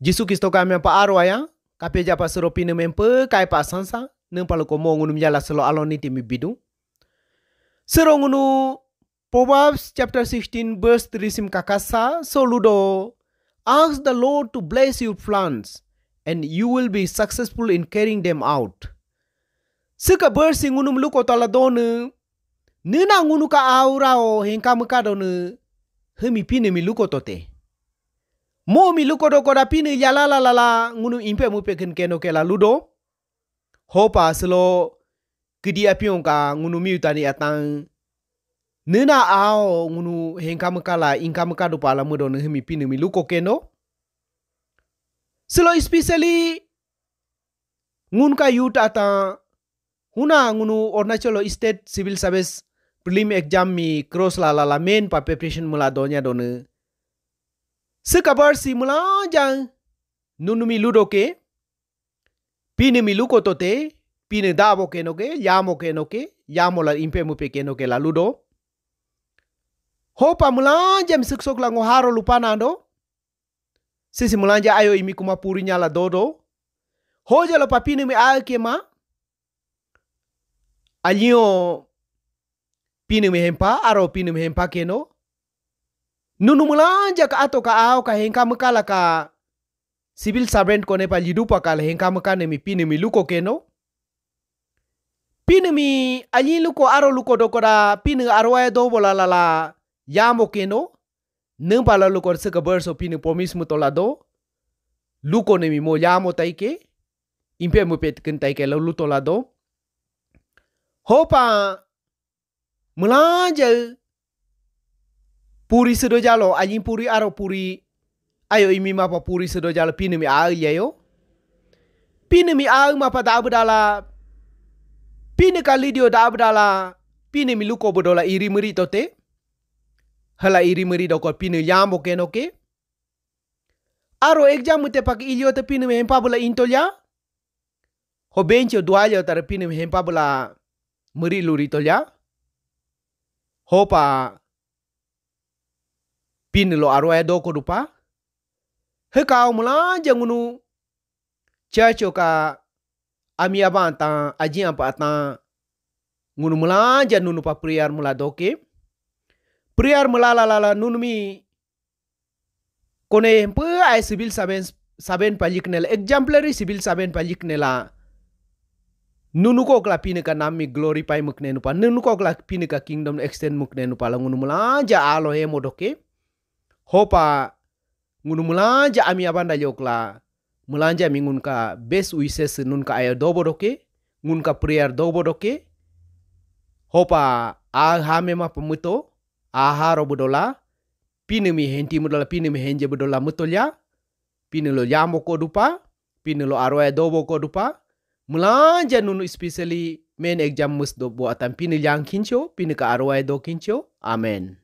Jisu Kristo kami apa arwaya, kape japa seropi mempe kai pa sansa, neng palo loko mo ngunum jala selo aloni timi bidu. Soro ngunu Proverbs chapter 16 verse 3 sim kakasa, so ludo, ask the Lord to bless your plants and you will be successful in carrying them out. Sika verse ngunum luko tala donu, nina ngunu ka aura o hengka mekado ne, hemi pina mi luko tote momi do koda pini ya la la la ngunu impe mupe ken keno ke la ludo hopa selo kidi api ka ngunu tani atang nena ao ngunu muka la ingka dupa la mudo ne hemi pini mi luko keno selo especially ngun ka yut ata huna ngunu ornacholo state civil service prelim exam mi cross la la la main pa preparation mula donya donu. Sekabar si mulanjang nunumi ludo ke pini mi luko tote pini dabo ke noke yamo ke noke yamo la impe mupe ke noke la ludo hopa mula siksok la ngoharo lupana sisi mulanja ayo imi kuma purinya nyala dodo hoja lo papini mi ake ma alio pini hempa aro pini mi hempa keno nunu mulanja ka ato ka ao ka henka mukala ka civil servant kone pa lidupa ka henka mukane mi pini mi luko keno pini mi alin luko aro luko dokora pini aro ya do bola la la yamo keno nung pala luko sika berso pini promis la tolado luko ne mi mo yamo taike impe mo pet ken taike la luto lado hopa mulanja puri sedo jalo anjing puri aro puri ayo imi mapa puri sedo jalo pini mi ya yo pini mi au mapa da abdala pini kali dio da abdala pini mi luko bodola iri muri tote hala iri meri doko pini yam oke aro ekjam te pak ilio te pini mi hempa bola intolya ho bencho dualyo tar pini mi hempa bola muri luri tolya hopa pin lo aro e do ko dupa he ka o mula jangunu chacho ka ami abanta aji apa ta ngunu mula janunu pa priar mula doke priar mula la la la nunumi kone mpe ai sibil saben saben paliknela exemplary sibil saben paliknela nunu ko kla pini ka nami glorify mukne nupa nunu ko kla ka kingdom extend mukne nupa la ngunu mula ja alo modoke hopa ngunu mulanja ami abanda jokla mulanja mingunka ngun ka bes wishes nun ka ayo dobo doke ngun ka prayer dobo doke hopa a me ma pamuto a haro budola mi henti mudola mi henje budola mutolya lo yamo ko dupa aro ayo dobo ko dupa mulanja nunu especially men exam mus dobo atam pinu yang kincho pinika ayo do kincho amen